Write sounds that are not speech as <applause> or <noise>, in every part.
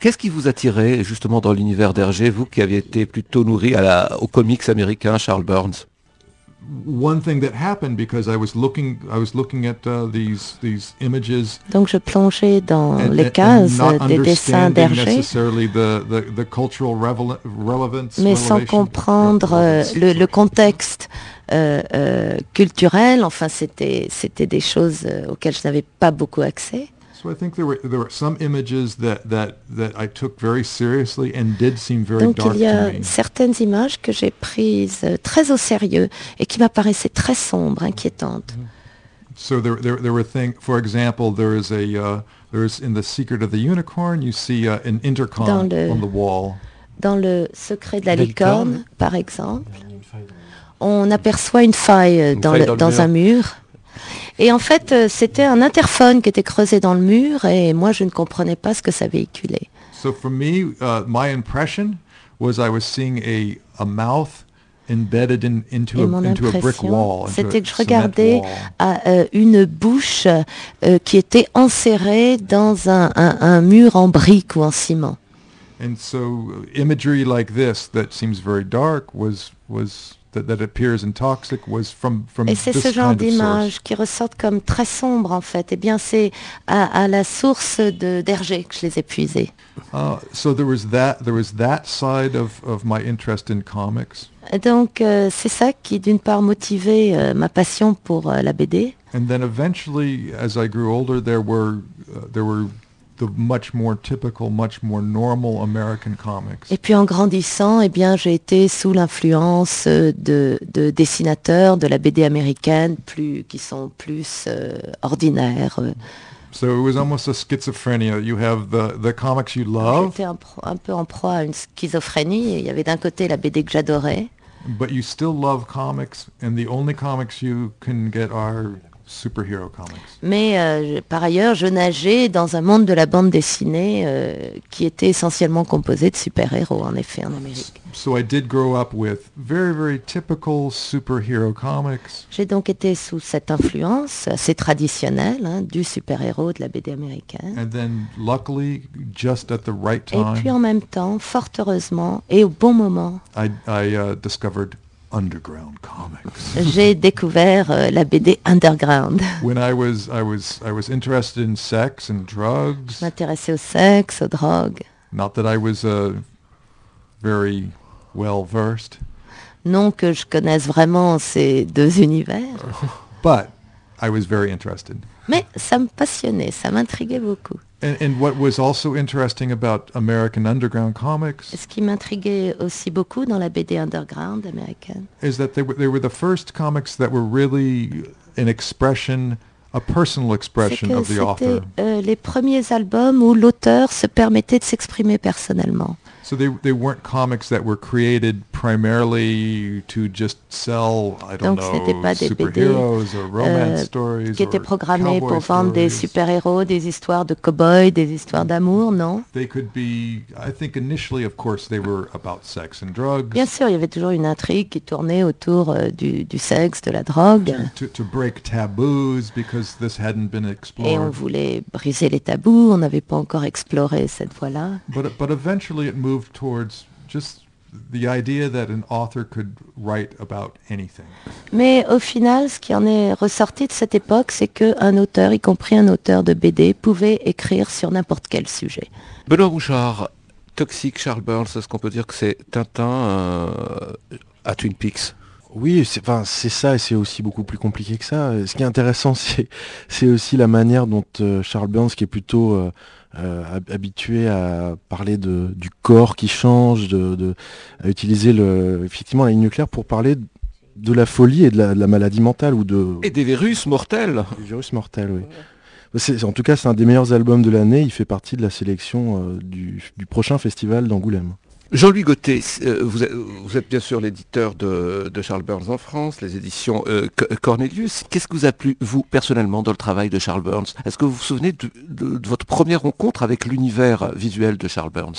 Qu'est-ce qui vous attirait justement dans l'univers d'Hergé, vous qui aviez été plutôt nourri à aux comics américain, Charles Burns donc je plongeais dans les cases des dessins d'Hergé, mais sans comprendre euh, le, contexte euh, euh, culturel. Enfin, c'était des choses auxquelles je n'avais pas beaucoup accès. So I think there were there were some images that that that I took very seriously and did seem very Donc, dark il y a certaines images que j'ai prises euh, très au sérieux et qui m'apparaissaient très sombres, inquiétantes. Mm-hmm. So there, there, there were things. For example, there is a uh, there is in the Secret of the Unicorn, you see uh, an intercom dans le, on the wall. Dans le Secret de la licorne, par exemple, on aperçoit une faille euh, une dans, faille le, dans, dans un mur. Et en fait, euh, c'était un interphone qui était creusé dans le mur et moi, je ne comprenais pas ce que ça véhiculait. So for me, uh, my impression was I was seeing a, a mouth embedded in, into, a, into a brick wall. C'était que je regardais à, euh, une bouche euh, qui était enserrée dans un, un, un mur en brique ou en ciment. And so uh, imagery like this that seems very dark was was that, that appears in toxic was from, from Et c'est ce genre d'images qui ressortent comme très sombres en fait. Et eh bien c'est à, à, la source de d'Hergé que je les ai puisées. Ah, so there was that there was that side of, of my interest in comics. Donc euh, c'est ça qui d'une part motivait euh, ma passion pour euh, la BD. And then eventually as I grew older there were uh, there were The much more typical, much more normal American comics. Et puis en grandissant, eh bien, j'ai été sous l'influence euh, de, de, dessinateurs de la BD américaine, plus qui sont plus euh, ordinaires. Euh. So it was almost a schizophrenia. You have the, the comics you love. J'étais un, un, peu en proie à une schizophrénie. Il y avait d'un côté la BD que j'adorais. But you still love comics, and the only comics you can get are mais euh, par ailleurs, je nageais dans un monde de la bande dessinée euh, qui était essentiellement composé de super-héros, en effet, en Amérique. J'ai donc été sous cette influence assez traditionnelle hein, du super-héros de la BD américaine. et puis en même temps, fort heureusement et au bon moment, I, I uh, j'ai découvert euh, la BD underground. <laughs> When I I I was was was interested in sex and drugs. m'intéressais au sexe, aux drogues. Not that I was a uh, very well versed. Non que je connaisse vraiment ces deux univers. But I was very interested. Mais ça me passionnait, ça m'intriguait beaucoup. And, and, what was also interesting about American underground comics Ce qui m'intriguait aussi beaucoup dans la BD underground américaine. Is that they were, they were the first comics that were really an expression a personal expression of the author. Euh, les premiers albums où l'auteur se permettait de s'exprimer personnellement. So they, they weren't comics that were created primarily to just sell, I don't Donc, ce n'était pas des BD euh, qui étaient programmés pour vendre des super-héros, des histoires de cow-boys, des histoires d'amour, non Bien sûr, il y avait toujours une intrigue qui tournait autour euh, du, sexe, de la drogue. Et on voulait briser les tabous, on n'avait pas encore exploré cette voie-là. just mais au final, ce qui en est ressorti de cette époque, c'est qu'un auteur, y compris un auteur de BD, pouvait écrire sur n'importe quel sujet. Benoît Rouchard, Toxic Charles Burns, est-ce qu'on peut dire que c'est Tintin euh, à Twin Peaks oui, c'est ça et c'est aussi beaucoup plus compliqué que ça. Ce qui est intéressant, <laughs> c'est aussi la manière dont euh, Charles Burns, qui est plutôt euh, euh, habitué à parler de, du corps qui change, à utiliser effectivement la ligne nucléaire pour parler de la folie et de la, maladie mentale ou de et des virus mortels. virus mortels, oui. En tout cas, c'est un des meilleurs albums de l'année. Il fait partie de la sélection euh, du, prochain festival d'Angoulême. Jean-Louis Gauthier, euh, vous, êtes bien sûr l'éditeur de, Charles Burns en France, les éditions euh, Cornelius. Qu'est-ce que vous a plu, vous, personnellement, dans le travail de Charles Burns Est-ce que vous vous souvenez de, votre première rencontre avec l'univers visuel de Charles Burns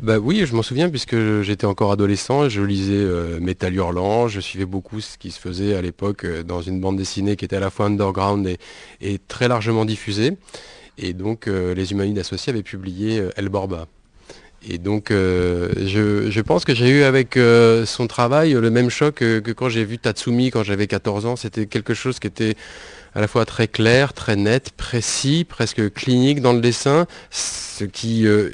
bah oui, je m'en souviens puisque j'étais encore adolescent, je lisais euh, Métal Hurlant, je suivais beaucoup ce qui se faisait à l'époque dans une bande dessinée qui était à la fois underground et, très largement diffusée. Et donc les humanides associés avaient publié El Borba. Et donc, euh, je, pense que j'ai eu avec euh, son travail le même choc que, quand j'ai vu Tatsumi quand j'avais 14 ans. C'était quelque chose qui était à la fois très clair, très net, précis, presque clinique dans le dessin, ce qui, euh,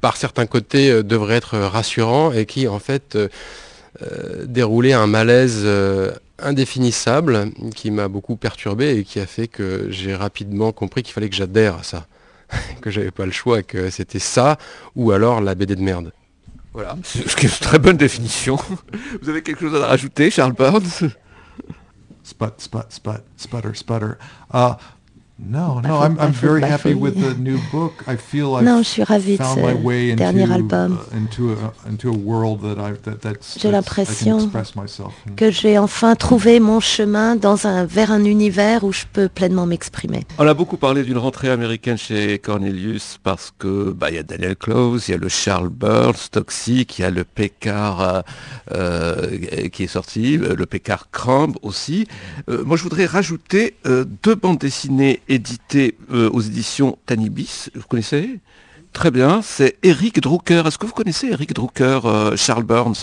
par certains côtés, devrait être rassurant et qui, en fait, déroulait un malaise indéfinissable qui m'a beaucoup perturbé et qui a fait que j'ai rapidement compris qu'il fallait que j'adhère à ça. <laughs> que j'avais pas le choix, et que c'était ça ou alors la BD de merde. Voilà, c'est une très bonne définition. <laughs> Vous avez quelque chose à rajouter, Charles Burns Spot, spot, spot, sputter, sputter. Ah, non, <laughs> je suis ravie de ce dernier album. J'ai l'impression que j'ai enfin trouvé mon chemin dans un vers un univers où je peux pleinement m'exprimer. On a beaucoup parlé d'une rentrée américaine chez Cornelius parce que bah il y a Daniel Close, il y a le Charles Burns Toxic, il y a le Pécard euh, euh, qui est sorti, le Pécard Crumb aussi. Euh, moi je voudrais rajouter deux bandes dessinées édité euh, aux éditions Tannibis, Vous connaissez Très bien, c'est Eric Drucker. Est-ce que vous connaissez Eric Drucker, euh, Charles Burns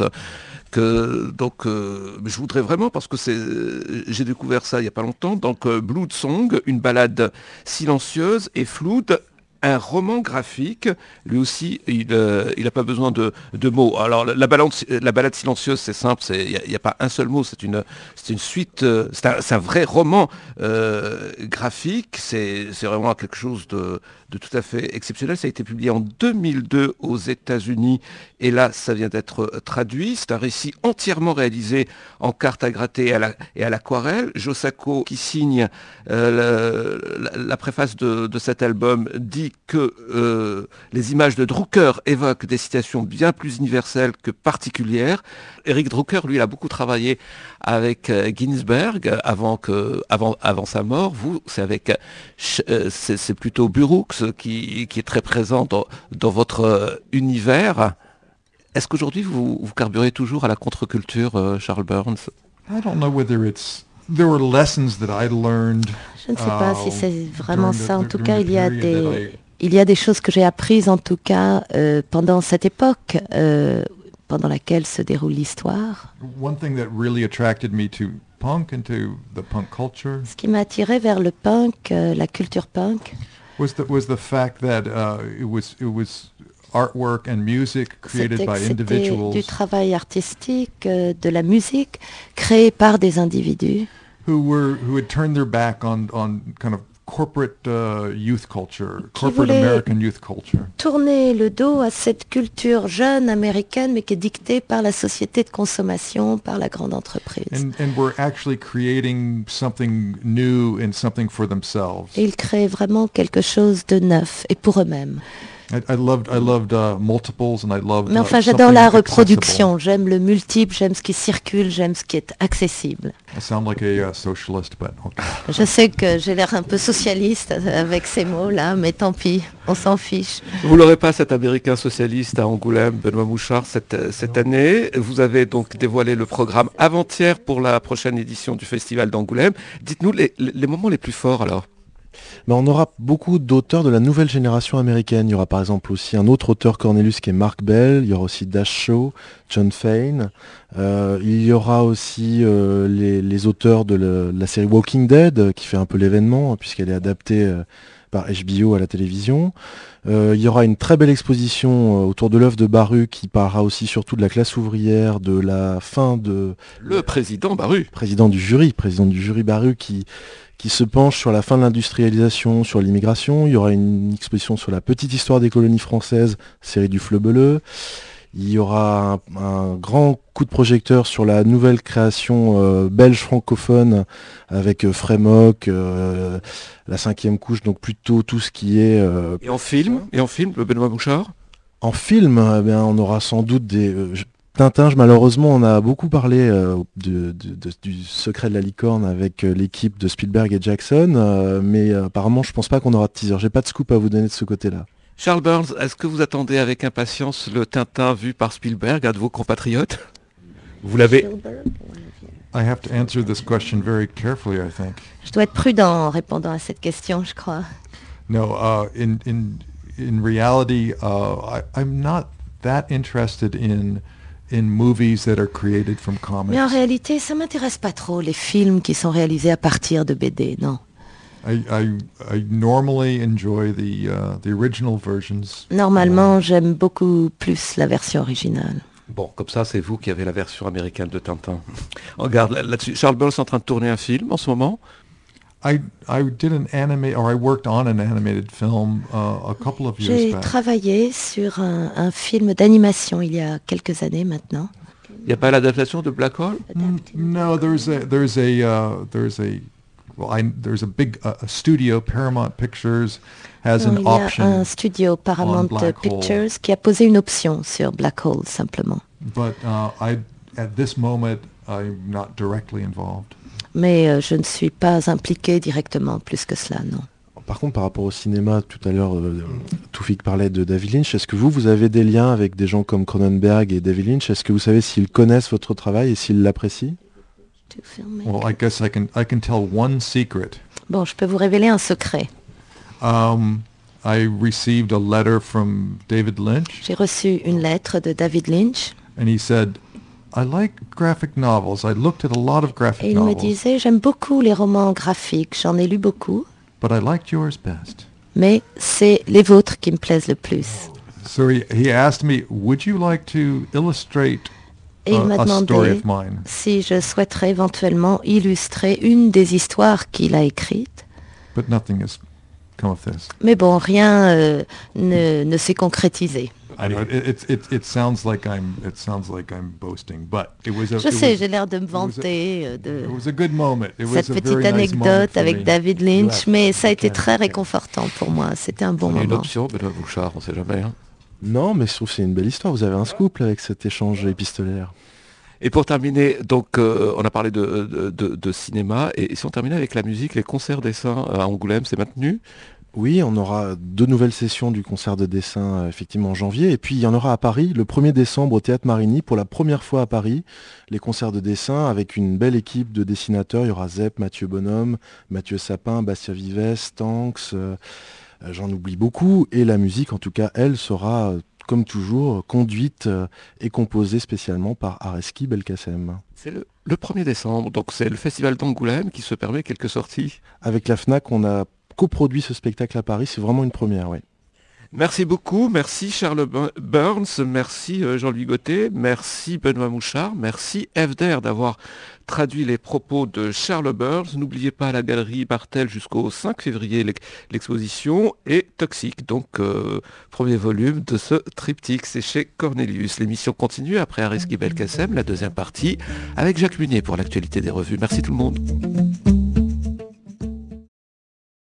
que, donc, euh, je voudrais vraiment, parce que c'est, j'ai découvert ça il n'y a pas longtemps, donc Blood Song, une balade silencieuse et de un roman graphique. Lui aussi, il n'a euh, pas besoin de, de mots. Alors la, balade, la balade silencieuse, c'est simple, il n'y a, pas un seul mot, c'est une, une suite, euh, c'est un, vrai roman euh, graphique, c'est vraiment quelque chose de, tout à fait exceptionnel. Ça a été publié en 2002 aux États-Unis et là, ça vient d'être traduit. C'est un récit entièrement réalisé en carte à gratter et à l'aquarelle. Josako, qui signe la, préface de, de cet album, dit que euh, les images de Drucker évoquent des situations bien plus universelles que particulières. Eric Drucker, lui, a beaucoup travaillé avec euh, Ginsberg avant, que, avant, avant sa mort. Vous, c'est avec euh, c'est plutôt Burroughs qui, est très présent dans, votre univers. Est-ce qu'aujourd'hui vous, vous carburez toujours à la contre-culture, Charles Burns je ne sais pas si uh, c'est vraiment ça. En tout cas, il y a des il y a des choses que j'ai apprises en tout cas euh, pendant cette époque euh, pendant laquelle se déroule l'histoire. Ce qui m'a attiré vers le punk, euh, la culture punk. c'était du travail artistique, de la musique créée par des individus. qui corporate uh, Tourner le dos à cette culture jeune américaine mais qui est dictée par la société de consommation, par la grande entreprise. Et ils créent vraiment quelque chose de neuf et pour eux-mêmes. Mais enfin, j'adore la reproduction. J'aime le multiple, j'aime ce qui circule, j'aime ce qui est accessible. Uh, Je sais que j'ai l'air un peu socialiste euh, avec ces mots-là, mais tant pis, on s'en fiche. Vous l'aurez pas cet Américain socialiste à Angoulême, Benoît Mouchard, cette, euh, cette année. Vous avez donc dévoilé le programme avant-hier pour la prochaine édition du Festival d'Angoulême. Dites-nous les moments les plus forts alors. Mais on aura beaucoup d'auteurs de la nouvelle génération américaine. Il y aura par exemple aussi un autre auteur Cornelius qui est Mark Bell. Il y aura aussi Dash Shaw, John Fain, euh, il y aura aussi euh, les, auteurs de, la série Walking Dead qui fait un peu l'événement hein, puisqu'elle est adaptée euh, par HBO à la télévision. Euh, il y aura une très belle exposition euh, autour de l'œuvre de Baru qui parlera aussi surtout de la classe ouvrière, de la fin de... Le président Baru. Président du jury, président du jury Baru qui, qui se penche sur la fin de l'industrialisation, sur l'immigration. Il y aura une exposition sur la petite histoire des colonies françaises, série du Fleu Bleu. Il y aura un, grand coup de projecteur sur la nouvelle création euh, belge francophone avec euh, Frémoc, euh, la cinquième couche, donc plutôt tout ce qui est... et en film Et en film, le Benoît Bouchard En film, eh on aura sans doute des... Tintin, malheureusement, on a beaucoup parlé du secret de la licorne avec l'équipe de Spielberg et Jackson, mais apparemment, je pense pas qu'on aura de teaser. J'ai pas de scoop à vous donner de ce côté-là. Charles Burns, est-ce que vous attendez avec impatience le Tintin vu par Spielberg, un de vos compatriotes Vous l'avez Je dois être prudent en répondant à cette question, je crois. No, uh, in, in, in reality, uh, I, I'm not Mais en réalité, ça m'intéresse pas trop les films qui sont réalisés à partir de BD, non. Normalement, j'aime beaucoup plus la version originale. Bon, comme ça, c'est vous qui avez la version américaine de Tintin. Regarde, <laughs> là-dessus, Charles Burles est en train de tourner un film en ce moment. J'ai travaillé sur un, film d'animation il y a quelques années maintenant. Il n'y a pas l'adaptation de Black Hole? Non, il there's a, there's a uh, il y a un studio Paramount Pictures qui a posé une option sur Black Hole simplement. Mais je ne suis pas impliqué directement plus que cela, non. Par contre, par rapport au cinéma, tout à l'heure, euh, Toufik parlait de David Lynch. Est-ce que vous, vous avez des liens avec des gens comme Cronenberg et David Lynch Est-ce que vous savez s'ils connaissent votre travail et s'ils l'apprécient to Well, I guess I can I can tell one secret. Bon, je peux vous révéler un secret. Um, I received a letter from David Lynch. J'ai reçu une lettre de David Lynch. And he said, I like graphic novels. I looked at a lot of graphic Et il novels. me disait, j'aime beaucoup les romans graphiques. J'en ai lu beaucoup. But I liked yours best. Mais c'est les vôtres qui me plaisent le plus. So he, he asked me, would you like to illustrate et il m'a demandé si je souhaiterais éventuellement illustrer une des histoires qu'il a écrites. Mais bon, rien euh, ne, s'est concrétisé. Je sais, j'ai l'air de me vanter euh, de cette petite anecdote avec David Lynch, mais ça a été très réconfortant pour moi. C'était un bon moment. Une option, on sait jamais. Hein. Non, mais je trouve que c'est une belle histoire. Vous avez un scoop avec cet échange épistolaire. Et pour terminer, donc euh, on a parlé de, cinéma, et, si on terminait avec la musique, les concerts dessin euh, à Angoulême, c'est maintenu oui, on aura deux nouvelles sessions du concert de dessin euh, effectivement en janvier. Et puis il y en aura à Paris le 1er décembre au Théâtre Marigny pour la première fois à Paris. Les concerts de dessin avec une belle équipe de dessinateurs. Il y aura Zep, Mathieu Bonhomme, Mathieu Sapin, Bastia Vives, Tanks. Euh, j'en oublie beaucoup et la musique, en tout cas, elle sera, euh, comme toujours, conduite euh, et composée spécialement par Areski Belkacem. C'est le, 1er décembre, donc c'est le festival d'Angoulême qui se permet quelques sorties. Avec la FNAC, on a coproduit ce spectacle à Paris, c'est vraiment une première, oui. Merci beaucoup, merci Charles Burns, merci euh, Jean-Louis Gauthier, merci Benoît Mouchard, merci FDR d'avoir traduit les propos de Charles Burns. N'oubliez pas la galerie Bartel jusqu'au 5 février, l'exposition est toxique, donc euh, premier volume de ce triptyque, c'est chez Cornelius. L'émission continue après Arisky Belkacem, la deuxième partie, avec Jacques Munier pour l'actualité des revues. Merci tout le monde.